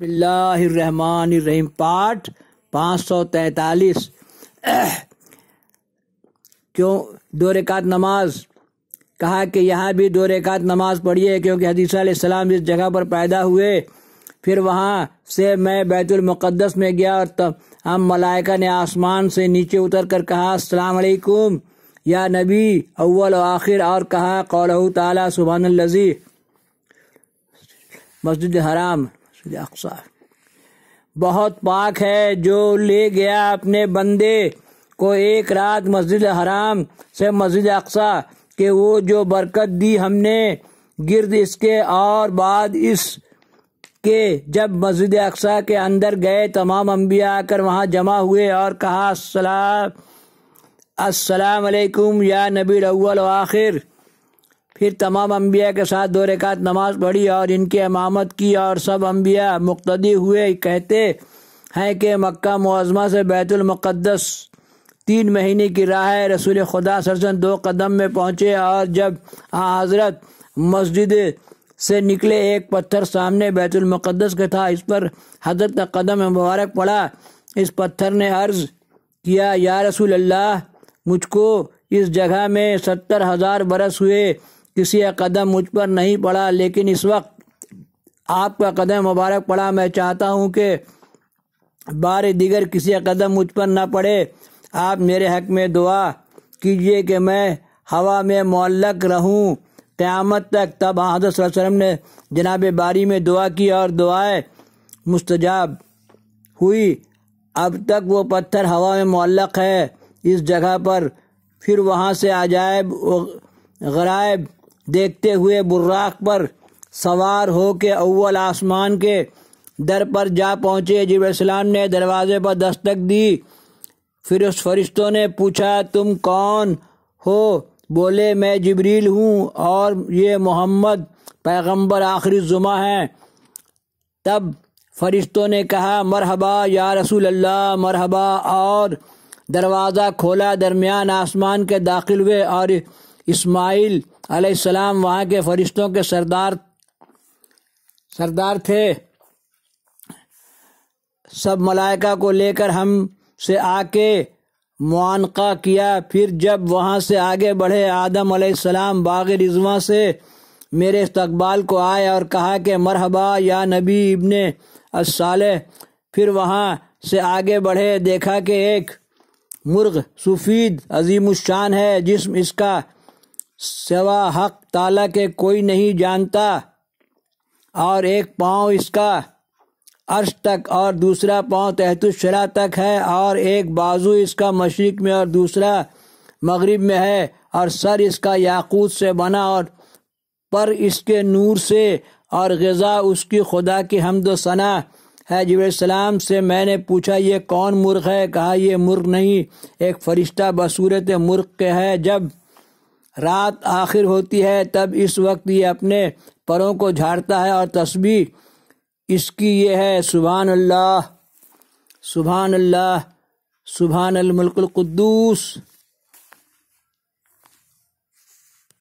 बिल्लाहमान पाठ पाँच सौ तैतालीस क्यों दो रेकात नमाज कहा कि यहाँ भी दो रेकात नमाज पढ़िए क्योंकि हदीसम जिस जगह पर पैदा हुए फिर वहाँ से मैं बैतुलमक़दस में गया और तब हम मलाइका ने आसमान से नीचे उतर कर कहा अलैक्म या नबी अव्वल आखिर और कहा कौल ताला लजी मस्जिद हराम अक्सा बहुत पाक है जो ले गया अपने बंदे को एक रात मस्जिद हराम से मस्जिद अक्सा के वो जो बरकत दी हमने गिरद इसके और बाद इस के जब मस्जिद अक्सा के अंदर गए तमाम अम्बिया आकर वहाँ जमा हुए और कहा असलाम अलैकुम या नबी अव्वल आखिर फिर तमाम अम्बिया के साथ दो रकात नमाज पढ़ी और इनकी इमामत की और सब अम्बिया मुक्तदी हुए कहते हैं कि मक्का मुआजमा से बैतुलमक़दस तीन महीने की राह है रसूल खुदा सरसन दो कदम में पहुँचे और जब हज़रत मस्जिद से निकले एक पत्थर सामने बैतुलमक़दस का था इस पर हजरत का कदम मुबारक पड़ा इस पत्थर ने अर्ज़ किया या रसूल अल्लाह मुझको इस जगह में सत्तर हज़ार बरस हुए किसी का कदम मुझ पर नहीं पड़ा लेकिन इस वक्त आपका कदम मुबारक पड़ा मैं चाहता हूँ कि बार दिगर किसी का कदम मुझ पर ना पड़े आप मेरे हक में दुआ कीजिए कि मैं हवा में मौलक रहूं क़्यामत तक तब हजरत ने जनाब बारी में दुआ की और दुआएं मुस्तजाब हुई अब तक वो पत्थर हवा में मौलक है इस जगह पर फिर वहाँ से आजायब गरायब देखते हुए बुर्राक पर सवार हो के अव्वल आसमान के दर पर जा पहुँचे जबसलाम ने दरवाजे पर दस्तक दी फिर उस फरिश्तों ने पूछा तुम कौन हो बोले मैं जबरील हूँ और ये मोहम्मद पैगंबर आखिरी जुमा हैं तब फरिश्तों ने कहा मरहबा या रसूल अल्लाह मरहबा और दरवाज़ा खोला दरमियान आसमान के दाखिल हुए और इस्माइल अलैहिस्सलाम वहाँ के फरिश्तों के सरदार सरदार थे सब मलाइका को लेकर हम से आके मुआनका किया फिर जब वहाँ से आगे बढ़े आदम अलैहिस्सलाम बाग रिजवा से मेरे इस्तबाल को आए और कहा कि मरहबा या नबी इबन असाल फिर वहाँ से आगे बढ़े देखा कि एक मुर्ग सुफीद अजीम शान है जिसम इसका सिवा हक ताला के कोई नहीं जानता और एक पांव इसका अर्श तक और दूसरा पांव तहतुशरा तक है और एक बाजू इसका मशरक में और दूसरा मगरिब में है और सर इसका याकूत से बना और पर इसके नूर से और गज़ा उसकी खुदा की हमदोसना है जबसलाम से मैंने पूछा ये कौन मुर्ग है कहा ये मुर्ग नहीं एक फरिश्ता बसूरत मुर्ग के है जब रात आखिर होती है तब इस वक्त ये अपने परों को झाड़ता है और तस्वीर इसकी ये है सुबहान अल्लाह सुबहान अल्लाह सुबहान अलमलकुल